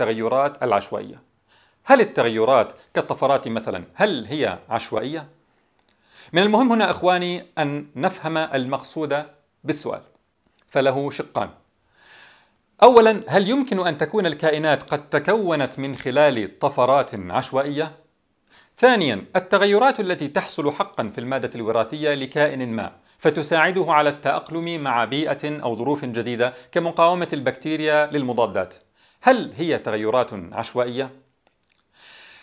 التغيرات العشوائية هل التغيرات كالطفرات مثلا هل هي عشوائية؟ من المهم هنا إخواني أن نفهم المقصود بالسؤال فله شقان أولا هل يمكن أن تكون الكائنات قد تكونت من خلال طفرات عشوائية؟ ثانيا التغيرات التي تحصل حقا في المادة الوراثية لكائن ما فتساعده على التأقلم مع بيئة أو ظروف جديدة كمقاومة البكتيريا للمضادات هل هي تغيرات عشوائية؟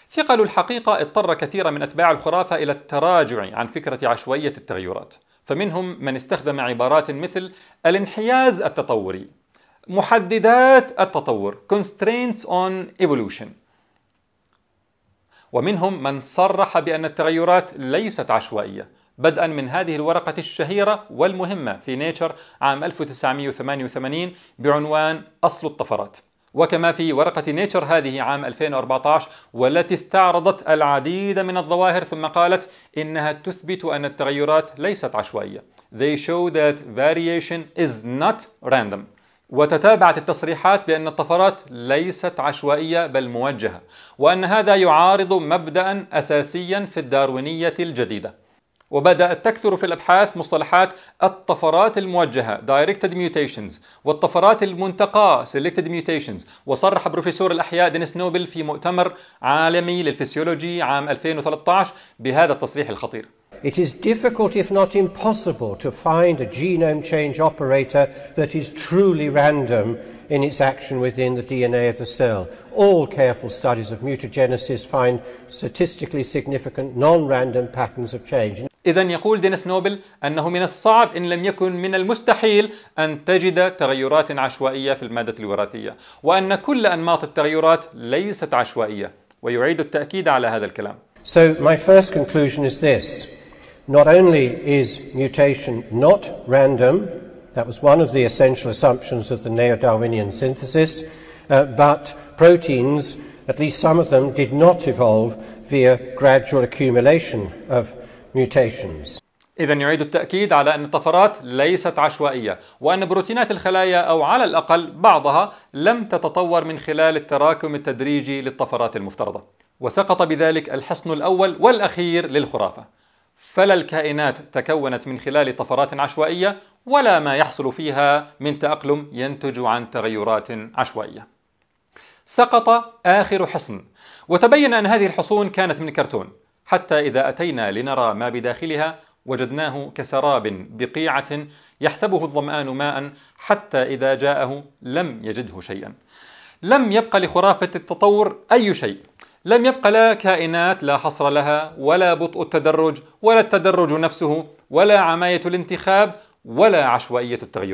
ثقل الحقيقة اضطر كثيرا من أتباع الخرافة إلى التراجع عن فكرة عشوائية التغيرات فمنهم من استخدم عبارات مثل الانحياز التطوري محددات التطور constraints on evolution ومنهم من صرح بأن التغيرات ليست عشوائية بدءا من هذه الورقة الشهيرة والمهمة في نيتشر عام 1988 بعنوان أصل الطفرات وكما في ورقة نيتشر هذه عام 2014 والتي استعرضت العديد من الظواهر ثم قالت إنها تثبت أن التغيرات ليست عشوائية. They show that variation is not random. وتتابعت التصريحات بأن الطفرات ليست عشوائية بل موجهة، وأن هذا يعارض مبدأ أساسيا في الداروينية الجديدة. وبدأت تكثر في الأبحاث مصطلحات الطفرات الموجهة Directed Mutations والطفرات المنتقاة Selected Mutations وصرح بروفيسور الأحياء دينيس نوبل في مؤتمر عالمي للفسيولوجي عام 2013 بهذا التصريح الخطير It is difficult, if not impossible, to find a genome change operator that is truly random in its action within the DNA of the cell. All careful studies of mutagenesis find statistically significant non-random patterns of change. إذا يقول دينيس نوبل أنه من الصعب إن لم يكن من المستحيل أن تجد تغيرات عشوائية في المادة الوراثية، وأن كل أنماط التغيرات ليست عشوائية، ويعيد التأكيد على هذا الكلام. So my first conclusion is this. Not only is mutation not random, that was one of the essential assumptions of the neo Darwinian synthesis, uh, but proteins, at least some of them, did not evolve via gradual accumulation of mutations. إذا يعيد التأكيد على أن الطفرات ليست عشوائية وأن بروتينات الخلايا أو على الأقل بعضها لم تتطور من خلال التراكم التدريجي للطفرات المفترضة وسقط بذلك الحصن الأول والأخير للخرافة فلا الكائنات تكونت من خلال طفرات عشوائية ولا ما يحصل فيها من تأقلم ينتج عن تغيرات عشوائية. سقط آخر حصن وتبين أن هذه الحصون كانت من كرتون حتى إذا أتينا لنرى ما بداخلها وجدناه كسراب بقيعة يحسبه الظمآن ماء حتى إذا جاءه لم يجده شيئا لم يبقى لخرافة التطور أي شيء لم يبق لا كائنات لا حصر لها ولا بطء التدرج ولا التدرج نفسه ولا عمايه الانتخاب ولا عشوائيه التغير